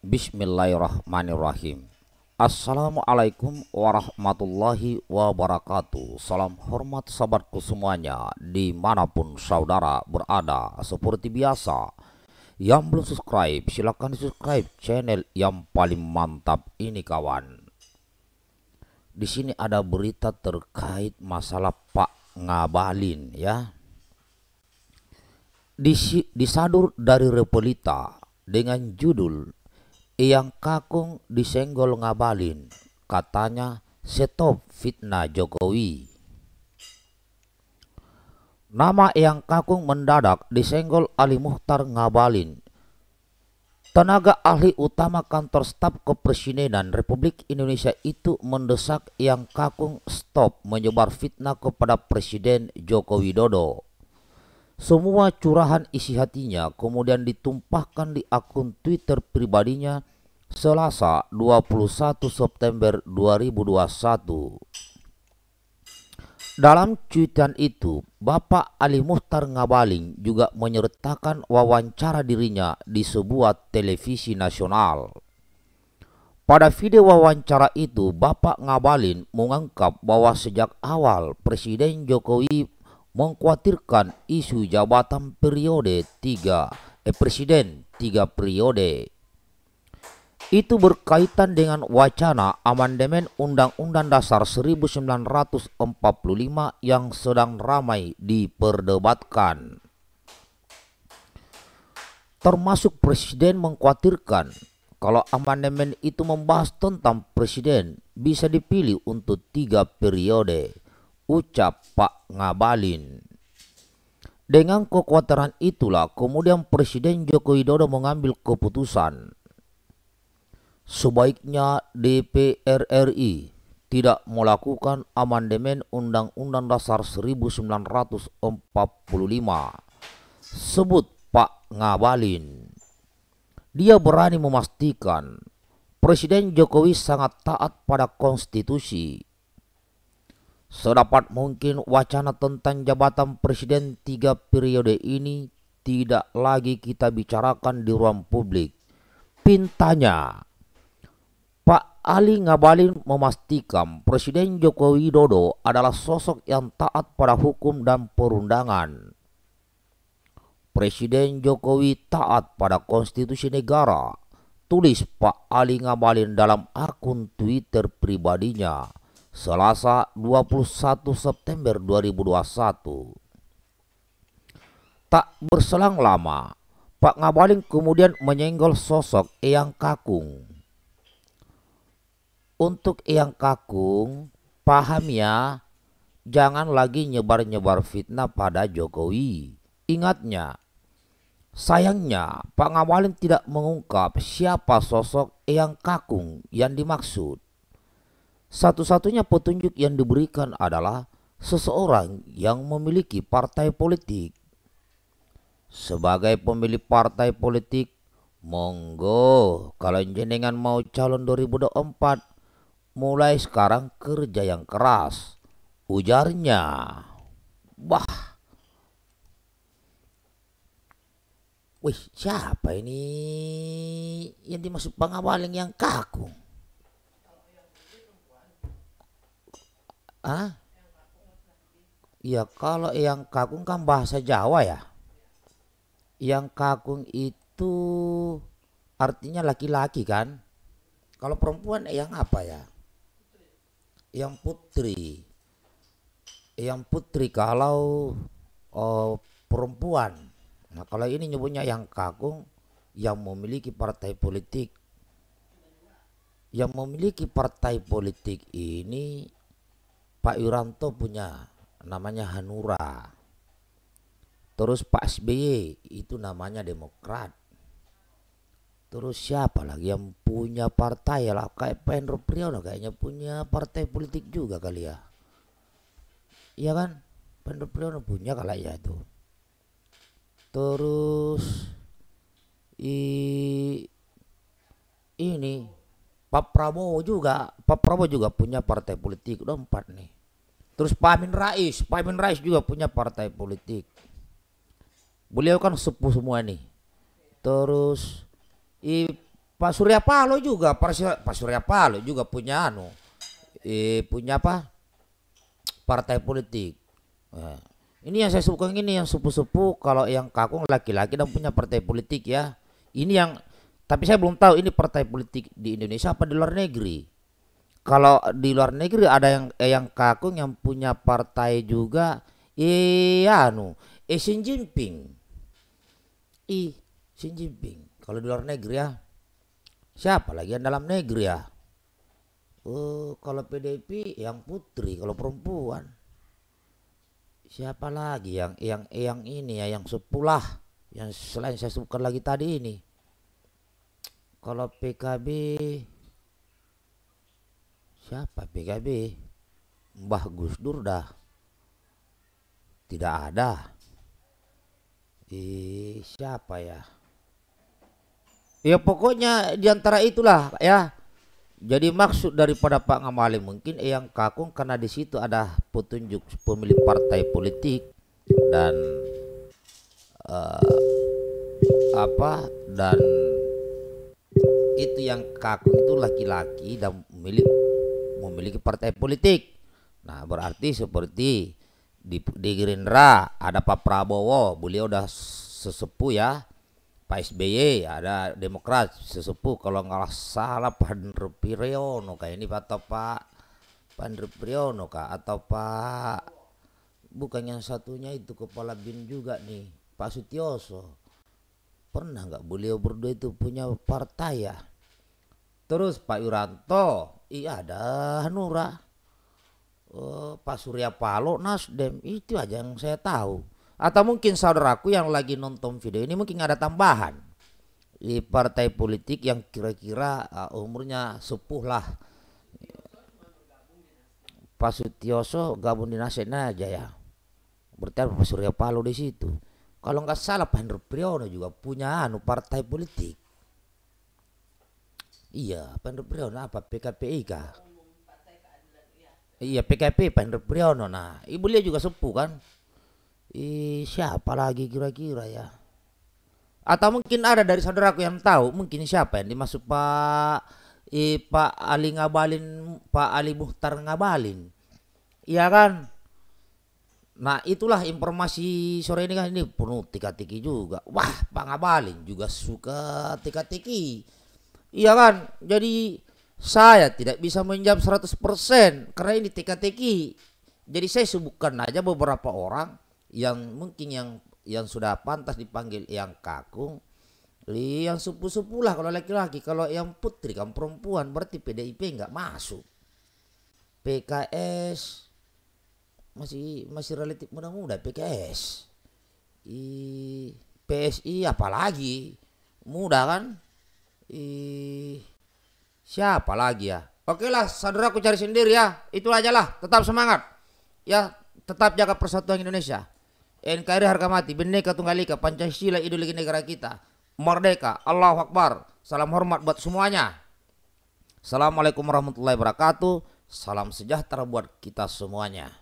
Bismillahirrahmanirrahim Assalamualaikum warahmatullahi wabarakatuh Salam hormat sahabatku semuanya Dimanapun saudara berada Seperti biasa Yang belum subscribe silahkan subscribe channel yang paling mantap ini kawan Di sini ada berita terkait masalah Pak Ngabalin ya Disi, Disadur dari Repelita dengan judul yang kakung disenggol ngabalin, katanya stop fitnah Jokowi. Nama Yang kakung mendadak disenggol Ali Muhtar ngabalin. Tenaga ahli utama kantor staf kepresidenan Republik Indonesia itu mendesak Yang kakung stop menyebar fitnah kepada Presiden Joko Widodo. Semua curahan isi hatinya kemudian ditumpahkan di akun Twitter pribadinya Selasa 21 September 2021 Dalam cuitan itu, Bapak Ali Muhtar Ngabalin juga menyertakan wawancara dirinya di sebuah televisi nasional. Pada video wawancara itu, Bapak Ngabalin mengungkap bahwa sejak awal Presiden Jokowi mengkhawatirkan isu jabatan periode 3, eh, Presiden 3 periode itu berkaitan dengan wacana amandemen Undang-Undang Dasar 1945 yang sedang ramai diperdebatkan. Termasuk presiden mengkhawatirkan kalau amandemen itu membahas tentang presiden bisa dipilih untuk tiga periode, ucap Pak Ngabalin. Dengan kekuatan itulah kemudian Presiden Joko Widodo mengambil keputusan sebaiknya DPR RI tidak melakukan amandemen Undang-Undang Dasar 1945. Sebut Pak Ngabalin. Dia berani memastikan Presiden Jokowi sangat taat pada konstitusi. Sedapat mungkin wacana tentang jabatan presiden tiga periode ini tidak lagi kita bicarakan di ruang publik. Pintanya, Ali Ngabalin memastikan Presiden Joko Widodo adalah sosok yang taat pada hukum dan perundangan. Presiden Jokowi taat pada konstitusi negara, tulis Pak Ali Ngabalin dalam akun Twitter pribadinya, Selasa 21 September 2021. Tak berselang lama, Pak Ngabalin kemudian menyenggol sosok Eyang Kakung untuk yang kakung paham ya jangan lagi nyebar-nyebar fitnah pada Jokowi. Ingatnya, sayangnya Pak Ngawalin tidak mengungkap siapa sosok yang kakung yang dimaksud. Satu-satunya petunjuk yang diberikan adalah seseorang yang memiliki partai politik. Sebagai pemilih partai politik, monggo kalau jenengan mau calon 2024 Mulai sekarang kerja yang keras, ujarnya. Wah. Wih, siapa ini yang dimaksud pengawal yang kaku? Ah? Ya kalau yang kakung kan bahasa Jawa ya. Yang kakung itu artinya laki-laki kan. Kalau perempuan yang apa ya? yang putri yang putri kalau uh, perempuan nah kalau ini nyebutnya yang kakung yang memiliki partai politik yang memiliki partai politik ini Pak Yuranto punya namanya Hanura terus Pak SBY itu namanya Demokrat Terus siapa lagi yang punya partai ya lah kayak Pendro Priyono kayaknya punya partai politik juga kali ya. Iya kan? Pendro Priyono punya kalau ya itu. Terus i ini Pak Prabowo juga, Pak Prabowo juga punya partai politik udah empat nih. Terus Pak Amin Rais, Pak Amin Rais juga punya partai politik. Beliau kan sepuh semua nih. Terus I, Pak Surya Paloh juga, Pak Surya Paloh juga punya anu, i, punya apa? Partai politik. Nah, ini yang saya suka ini yang sepupu-sepupu kalau yang kakung laki-laki dan punya partai politik ya. Ini yang tapi saya belum tahu ini partai politik di Indonesia apa di luar negeri. Kalau di luar negeri ada yang eh, yang kakung yang punya partai juga iya anu, eh Xi Jinping. i Xi Jinping kalau di luar negeri ya, siapa lagi yang dalam negeri ya? Oh, kalau PDP yang putri, kalau perempuan siapa lagi yang yang yang ini ya yang sepulah yang selain saya sebutkan lagi tadi ini. Kalau PKB siapa PKB? Mbah Gus Dur dah. Tidak ada. Ih, siapa ya? Ya pokoknya diantara itulah ya. Jadi maksud daripada Pak Ngamali mungkin yang kakung karena di situ ada petunjuk pemilik partai politik dan uh, apa dan itu yang kakung itu laki-laki dan milik memiliki partai politik. Nah berarti seperti di, di Gerindra ada Pak Prabowo, beliau udah sesepuh ya Pak SBY ada Demokrat sesepuh kalau nggak salah Pandre Priyono kayak ini atau Pak Pandre Priyono kah atau Pak bukan yang satunya itu kepala bin juga nih Pak Sutioso pernah nggak beliau berdua itu punya partai ya terus Pak Yuranto iya ada Hanura uh, oh, Pak Surya palo Nasdem itu aja yang saya tahu atau mungkin saudaraku yang lagi nonton video ini mungkin ada tambahan di partai politik yang kira-kira eh, umurnya sepuh lah. Pak Sutioso gabung di Nasdem aja ya. Berarti Pak Surya Paloh di situ. Kalau nggak salah Pak Hendro Priyono juga punya anu partai politik. Iya, Pak Hendro Priyono apa PKPI kah? Iya PKP Pak Hendro Priyono. Nah, ibu dia juga sepuh kan siapa lagi kira-kira ya? Atau mungkin ada dari saudaraku yang tahu, mungkin siapa yang dimaksud Pak eh, Pak Ali Ngabalin, Pak Ali Buhtar Ngabalin. Iya kan? Nah, itulah informasi sore ini kan ini penuh tika-tiki juga. Wah, Pak Ngabalin juga suka tika-tiki. Iya kan? Jadi saya tidak bisa menjawab 100% karena ini tika-tiki. Jadi saya sebutkan aja beberapa orang yang mungkin yang yang sudah pantas dipanggil yang kakung yang sepuh-sepuh lah kalau laki-laki kalau yang putri kan perempuan berarti PDIP nggak masuk PKS masih masih relatif muda-muda PKS I, PSI apalagi muda kan I, siapa lagi ya oke lah saudara ku cari sendiri ya itu aja lah tetap semangat ya tetap jaga persatuan Indonesia NKRI harga mati, Bhinneka Tunggal Ika, Pancasila ideologi negara kita. Merdeka, Allahu Akbar. Salam hormat buat semuanya. Assalamualaikum warahmatullahi wabarakatuh. Salam sejahtera buat kita semuanya.